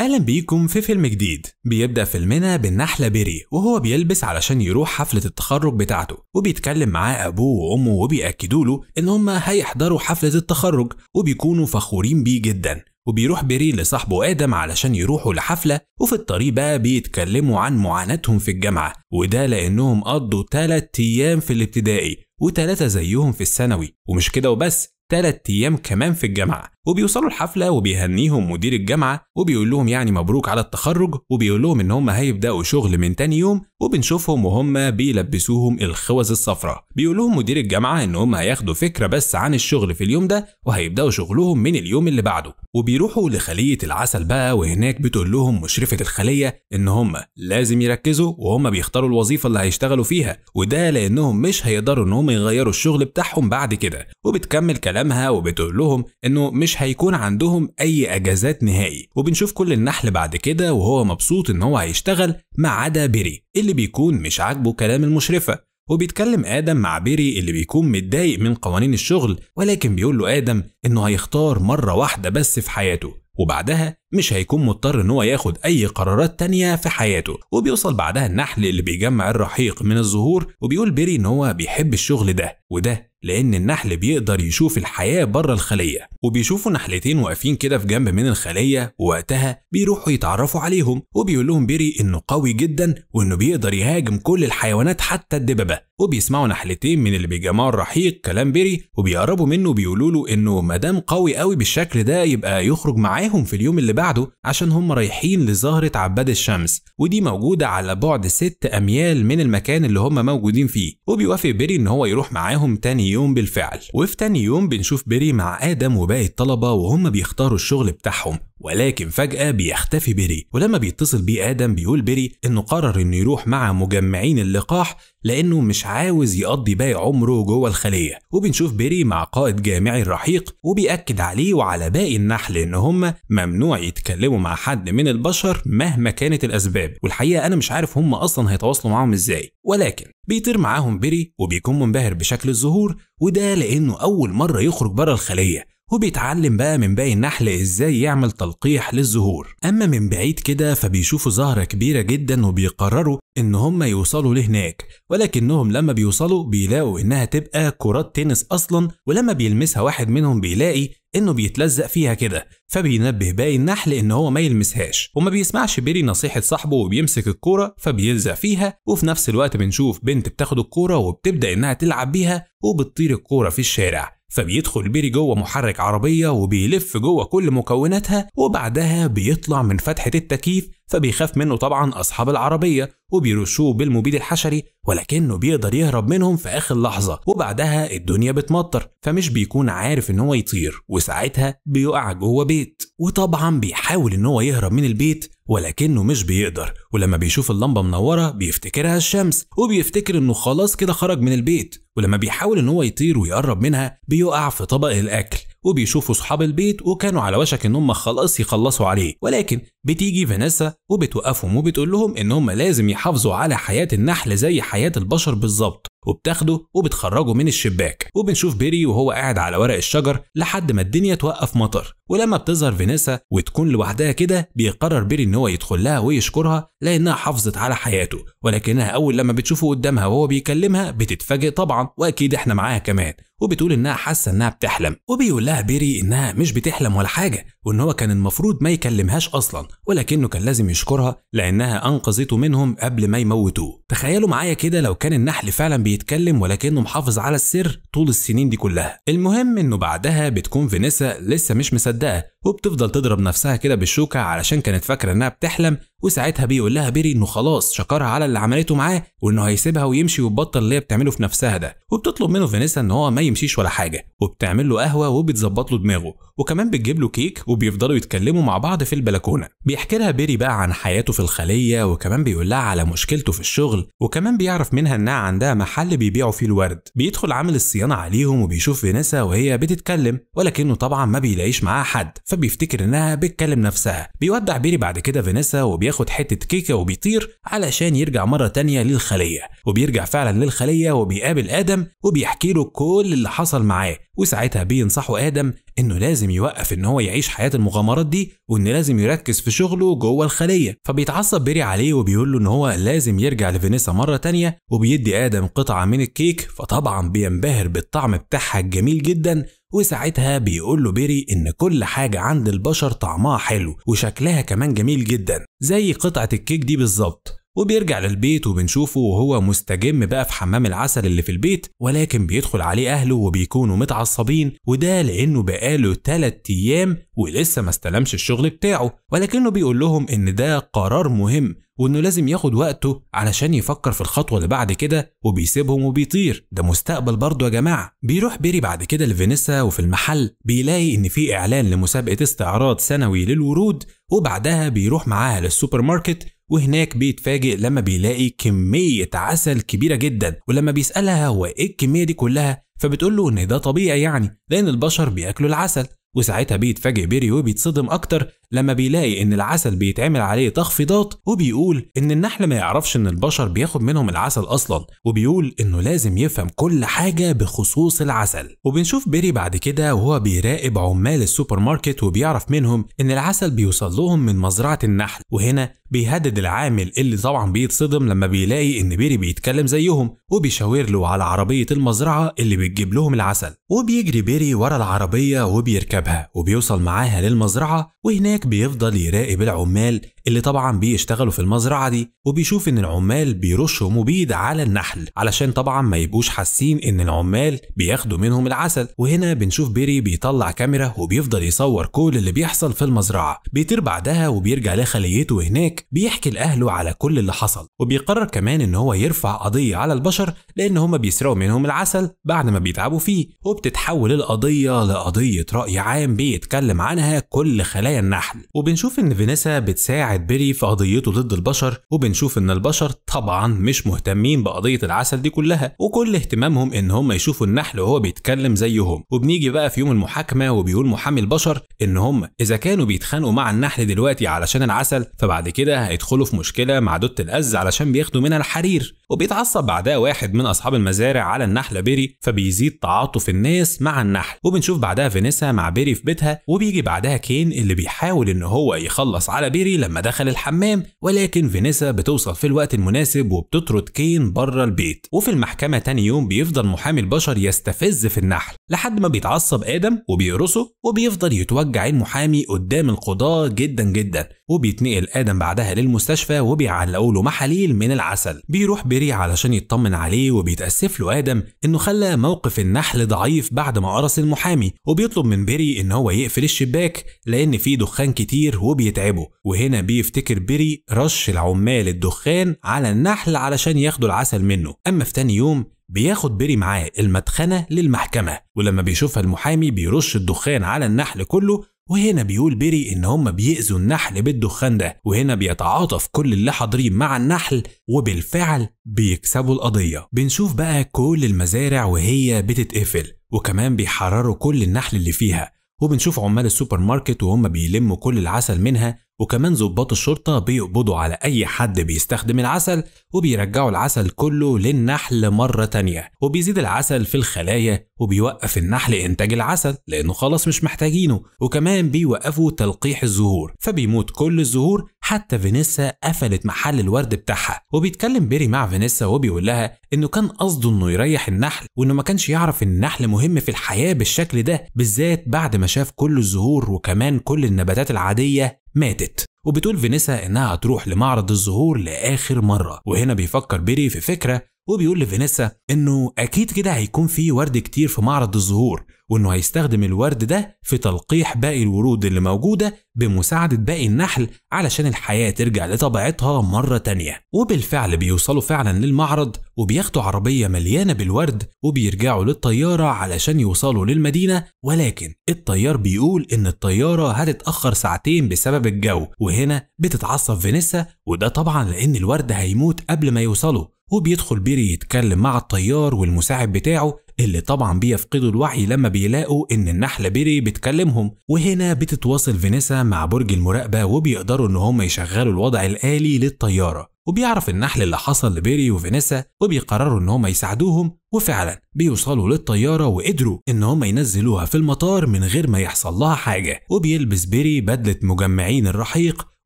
اهلا بيكم في فيلم جديد بيبدا فيلمنا بالنحله بيري وهو بيلبس علشان يروح حفله التخرج بتاعته وبيتكلم معاه ابوه وامه وبياكدوا له ان هما هيحضروا حفله التخرج وبيكونوا فخورين بيه جدا وبيروح بيري لصاحبه آدم علشان يروحوا لحفلة وفي الطريق بقى بيتكلموا عن معاناتهم في الجامعة وده لأنهم قضوا تلات أيام في الابتدائي وتلاتة زيهم في الثانوي ومش كده وبس تلات أيام كمان في الجامعة وبيوصلوا الحفله وبيهنيهم مدير الجامعه وبيقول لهم يعني مبروك على التخرج وبيقول لهم ان هم هيبداوا شغل من تاني يوم وبنشوفهم وهم بيلبسوهم الخوذ الصفراء بيقول لهم مدير الجامعه ان هم هياخدوا فكره بس عن الشغل في اليوم ده وهيبداوا شغلهم من اليوم اللي بعده وبيروحوا لخليه العسل بقى وهناك بتقول لهم مشرفه الخليه ان هم لازم يركزوا وهم بيختاروا الوظيفه اللي هيشتغلوا فيها وده لانهم مش هيقدروا ان هم يغيروا الشغل بتاعهم بعد كده وبتكمل كلامها وبتقول لهم انه مش مش هيكون عندهم أي أجازات نهائي وبنشوف كل النحل بعد كده وهو مبسوط إن هو هيشتغل ما عدا بيري اللي بيكون مش عاجبه كلام المشرفة وبيتكلم آدم مع بيري اللي بيكون متضايق من قوانين الشغل ولكن بيقول له آدم إنه هيختار مرة واحدة بس في حياته وبعدها مش هيكون مضطر إن هو ياخد أي قرارات تانية في حياته وبيوصل بعدها النحل اللي بيجمع الرحيق من الزهور وبيقول بيري إن هو بيحب الشغل ده وده لأن النحل بيقدر يشوف الحياة بره الخلية وبيشوفوا نحلتين واقفين كده في جنب من الخلية ووقتها بيروحوا يتعرفوا عليهم وبيقول لهم بيري إنه قوي جدا وإنه بيقدر يهاجم كل الحيوانات حتى الدببة وبيسمعوا نحلتين من اللي بيجمعوا الرحيق كلام بيري وبيقربوا منه وبيقولوا له إنه ما دام قوي قوي بالشكل ده يبقى يخرج معاهم في اليوم اللي بعده عشان هم رايحين لزهرة عباد الشمس ودي موجودة على بعد ست أميال من المكان اللي هم موجودين فيه وبيوافق بيري إن هو يروح معاهم تاني تاني يوم بالفعل وفي تاني يوم بنشوف بيري مع آدم وباقي الطلبة وهم بيختاروا الشغل بتاعهم ولكن فجأة بيختفي بيري ولما بيتصل بيه آدم بيقول بيري إنه قرر إنه يروح مع مجمعين اللقاح لأنه مش عاوز يقضي باقي عمره جوه الخلية وبنشوف بيري مع قائد جامعي الرحيق وبيأكد عليه وعلى باقي النحل إن هم ممنوع يتكلموا مع حد من البشر مهما كانت الأسباب والحقيقة أنا مش عارف هم أصلا هيتواصلوا معاهم إزاي ولكن بيطير معاهم بيري وبيكون منبهر بشكل الزهور وده لأنه أول مرة يخرج بره الخلية وبيتعلم بقى من باقي النحل ازاي يعمل تلقيح للزهور اما من بعيد كده فبيشوفوا زهرة كبيرة جدا وبيقرروا ان هم يوصلوا لهناك ولكنهم لما بيوصلوا بيلاقوا انها تبقى كرات تنس اصلا ولما بيلمسها واحد منهم بيلاقي انه بيتلزق فيها كده فبينبه باقي النحل ان هو ما يلمسهاش وما بيسمعش بيري نصيحه صاحبه وبيمسك الكوره فبيلزق فيها وفي نفس الوقت بنشوف بنت بتاخد الكوره وبتبدا انها تلعب بيها وبتطير الكوره في الشارع فبيدخل بيري جوه محرك عربية وبيلف جوه كل مكوناتها وبعدها بيطلع من فتحة التكييف فبيخاف منه طبعا أصحاب العربية وبيرشوه بالمبيد الحشري ولكنه بيقدر يهرب منهم في آخر لحظة وبعدها الدنيا بتمطر فمش بيكون عارف إن هو يطير وساعتها بيقع جوه بيت وطبعا بيحاول إن هو يهرب من البيت ولكنه مش بيقدر ولما بيشوف اللمبة منورة بيفتكرها الشمس وبيفتكر إنه خلاص كده خرج من البيت ولما بيحاول إن هو يطير ويقرب منها بيقع في طبق الأكل وبيشوفوا صحاب البيت وكانوا على وشك ان هم خلاص يخلصوا عليه ولكن بتيجي فانيسا وبتوقفهم وبتقول لهم ان هم لازم يحافظوا على حياه النحل زي حياه البشر بالظبط وبتاخده وبتخرجه من الشباك وبنشوف بيري وهو قاعد على ورق الشجر لحد ما الدنيا توقف مطر ولما بتظهر فينيسا وتكون لوحدها كده بيقرر بيري ان هو يدخل لها ويشكرها لانها حافظت على حياته ولكنها اول لما بتشوفه قدامها وهو بيكلمها بتتفاجئ طبعا واكيد احنا معاها كمان وبتقول انها حاسه انها بتحلم وبيقول لها بيري انها مش بتحلم ولا حاجه وان هو كان المفروض ما يكلمهاش اصلا ولكنه كان لازم يشكرها لانها انقذته منهم قبل ما يموتوه تخيلوا معايا كده لو كان النحل فعلا بيتكلم ولكنه محافظ على السر طول السنين دي كلها المهم انه بعدها بتكون فينيسا لسه مش مصدقه وبتفضل تضرب نفسها كده بالشوكة علشان كانت فاكرة إنها بتحلم وساعتها بيقول لها بيري إنه خلاص شكرها على اللي عملته معاه وإنه هيسيبها ويمشي ويبطل اللي هي بتعمله في نفسها ده وبتطلب منه فينيسا إن هو ما يمشيش ولا حاجة وبتعمل له قهوة وبتظبط له دماغه وكمان بتجيب له كيك وبيفضلوا يتكلموا مع بعض في البلكونة بيحكي لها بيري بقى عن حياته في الخلية وكمان بيقول لها على مشكلته في الشغل وكمان بيعرف منها إنها عندها محل بيبيعوا فيه الورد بيدخل عامل الصيانة عليهم وبيشوف فينيسا وهي بتتكلم ولكنه طبعا ما بيلاقيش معاها حد فبيفتكر انها بتكلم نفسها بيودع بيري بعد كده فينيسا وبياخد حته كيكه وبيطير علشان يرجع مره تانية للخليه وبيرجع فعلا للخليه وبيقابل ادم وبيحكي له كل اللي حصل معاه وساعتها بينصحوا ادم انه لازم يوقف ان هو يعيش حياه المغامرات دي وان لازم يركز في شغله جوه الخليه فبيتعصب بيري عليه وبيقول له ان هو لازم يرجع لفينيسا مره تانية وبيدي ادم قطعه من الكيك فطبعا بينبهر بالطعم بتاعها الجميل جدا وساعتها بيقول له بيري إن كل حاجة عند البشر طعمها حلو وشكلها كمان جميل جدا زي قطعة الكيك دي بالظبط وبيرجع للبيت وبنشوفه وهو مستجم بقى في حمام العسل اللي في البيت ولكن بيدخل عليه أهله وبيكونوا متعصبين وده لأنه بقاله 3 أيام ولسه ما استلمش الشغل بتاعه ولكنه بيقول لهم إن ده قرار مهم وإنه لازم ياخد وقته علشان يفكر في الخطوة اللي بعد كده وبيسيبهم وبيطير ده مستقبل برضه يا جماعة بيروح بيري بعد كده لفينيسا وفي المحل بيلاقي إن في إعلان لمسابقة استعراض سنوي للورود وبعدها بيروح معاها للسوبر ماركت وهناك بيتفاجئ لما بيلاقي كمية عسل كبيرة جدا ولما بيسألها هو إيه الكمية دي كلها فبتقول له إن ده طبيعي يعني لأن البشر بياكلوا العسل وساعتها بيتفاجئ بيري وبيتصدم أكتر لما بيلاقي ان العسل بيتعمل عليه تخفيضات وبيقول ان النحل ما يعرفش ان البشر بياخد منهم العسل اصلا وبيقول انه لازم يفهم كل حاجه بخصوص العسل وبنشوف بيري بعد كده وهو بيراقب عمال السوبر ماركت وبيعرف منهم ان العسل بيوصل لهم من مزرعه النحل وهنا بيهدد العامل اللي طبعا بيتصدم لما بيلاقي ان بيري بيتكلم زيهم وبيشاور له على عربيه المزرعه اللي بتجيب لهم العسل وبيجري بيري ورا العربيه وبيركبها وبيوصل معاها للمزرعه وهناك هناك بيفضل يراقب العمال اللي طبعا بيشتغلوا في المزرعة دي وبيشوف إن العمال بيرشوا مبيد على النحل علشان طبعا ما يبوش حاسين إن العمال بياخدوا منهم العسل وهنا بنشوف بيري بيطلع كاميرا وبيفضل يصور كل اللي بيحصل في المزرعة بيطير بعدها وبيرجع لخليته هناك بيحكي لأهله على كل اللي حصل وبيقرر كمان إن هو يرفع قضية على البشر لأن هما بيسرقوا منهم العسل بعد ما بيتعبوا فيه وبتتحول القضية لقضية رأي عام بيتكلم عنها كل خلايا النحل اللحم وبنشوف ان فينيسا بتساعد بيري في قضيته ضد البشر وبنشوف ان البشر طبعا مش مهتمين بقضيه العسل دي كلها وكل اهتمامهم ان هم يشوفوا النحل وهو بيتكلم زيهم وبنيجي بقى في يوم المحاكمه وبيقول محامي البشر ان هم اذا كانوا بيتخانقوا مع النحل دلوقتي علشان العسل فبعد كده هيدخلوا في مشكله مع دوت الاز علشان بياخدوا منها الحرير وبيتعصب بعدها واحد من اصحاب المزارع على النحله بيري فبيزيد تعاطف الناس مع النحل وبنشوف بعدها فينيسا مع بيري في بيتها وبيجي بعدها كين اللي بيحاول بيحاول إن هو يخلص على بيري لما دخل الحمام ولكن فينيسا بتوصل في الوقت المناسب وبتطرد كين بره البيت وفي المحكمة تاني يوم بيفضل محامي البشر يستفز في النحل لحد ما بيتعصب آدم وبيقرصه وبيفضل يتوجع المحامي قدام القضاة جدا جدا وبيتنقل آدم بعدها للمستشفى وبيعلقوا له محاليل من العسل بيروح بيري علشان يطمن عليه وبيتأسف له آدم إنه خلى موقف النحل ضعيف بعد ما قرص المحامي وبيطلب من بيري إن هو يقفل الشباك لأن في دخان دخان كتير وبيتعبوا وهنا بيفتكر بيري رش العمال الدخان على النحل علشان ياخدوا العسل منه أما في تاني يوم بياخد بيري معاه المدخنة للمحكمة ولما بيشوفها المحامي بيرش الدخان على النحل كله وهنا بيقول بيري ان هم بيأذوا النحل بالدخان ده وهنا بيتعاطف كل اللي حاضرين مع النحل وبالفعل بيكسبوا القضية بنشوف بقى كل المزارع وهي بتتقفل وكمان بيحرروا كل النحل اللي فيها وبنشوف عمال السوبر ماركت وهم بيلموا كل العسل منها وكمان ظباط الشرطة بيقبضوا على أي حد بيستخدم العسل وبيرجعوا العسل كله للنحل مرة تانية وبيزيد العسل في الخلايا وبيوقف النحل إنتاج العسل لأنه خلاص مش محتاجينه وكمان بيوقفوا تلقيح الزهور فبيموت كل الزهور حتى فينيسا قفلت محل الورد بتاعها وبيتكلم بيري مع فينيسا وبيقول لها انه كان قصده انه يريح النحل وانه ما كانش يعرف ان النحل مهم في الحياه بالشكل ده بالذات بعد ما شاف كل الزهور وكمان كل النباتات العاديه ماتت وبتقول فينيسا انها هتروح لمعرض الزهور لاخر مره وهنا بيفكر بيري في فكره وبيقول لفينيسا إنه أكيد كده هيكون في ورد كتير في معرض الزهور وإنه هيستخدم الورد ده في تلقيح باقي الورود اللي موجودة بمساعدة باقي النحل علشان الحياة ترجع لطبيعتها مرة تانية وبالفعل بيوصلوا فعلا للمعرض وبياخدوا عربية مليانة بالورد وبيرجعوا للطيارة علشان يوصلوا للمدينة ولكن الطيار بيقول إن الطيارة هتتأخر ساعتين بسبب الجو وهنا بتتعصب فينيسا وده طبعا لأن الورد هيموت قبل ما يوصلوا وبيدخل بيري يتكلم مع الطيار والمساعد بتاعه اللي طبعا بيفقدوا الوعي لما بيلاقوا ان النحلة بيري بتكلمهم وهنا بتتواصل فينيسا مع برج المراقبة وبيقدروا ان هم يشغلوا الوضع الآلي للطيارة وبيعرف النحل اللي حصل لبيري وفينيسا وبيقرروا ان هم يساعدوهم وفعلا بيوصلوا للطياره وقدروا ان هم ينزلوها في المطار من غير ما يحصل لها حاجه وبيلبس بيري بدله مجمعين الرحيق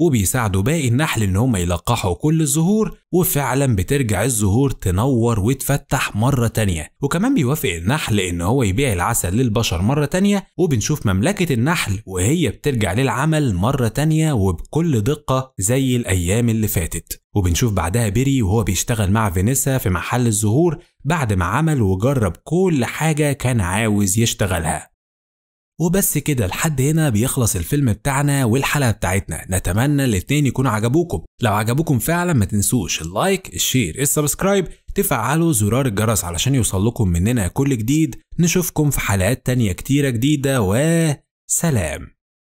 وبيساعدوا باقي النحل ان هم يلقحوا كل الزهور وفعلا بترجع الزهور تنور وتفتح مره تانية وكمان بيوافق النحل ان هو يبيع العسل للبشر مره تانية وبنشوف مملكه النحل وهي بترجع للعمل مره تانية وبكل دقه زي الايام اللي فاتت وبنشوف بعدها بيري وهو بيشتغل مع فينيسا في محل الزهور بعد ما عمل وجرب كل حاجة كان عاوز يشتغلها وبس كده لحد هنا بيخلص الفيلم بتاعنا والحلقة بتاعتنا نتمنى الاتنين يكونوا عجبوكم لو عجبوكم فعلا ما تنسوش اللايك الشير السبسكرايب تفعلوا زرار الجرس علشان يوصلكم مننا كل جديد نشوفكم في حلقات تانية كتيرة جديدة وسلام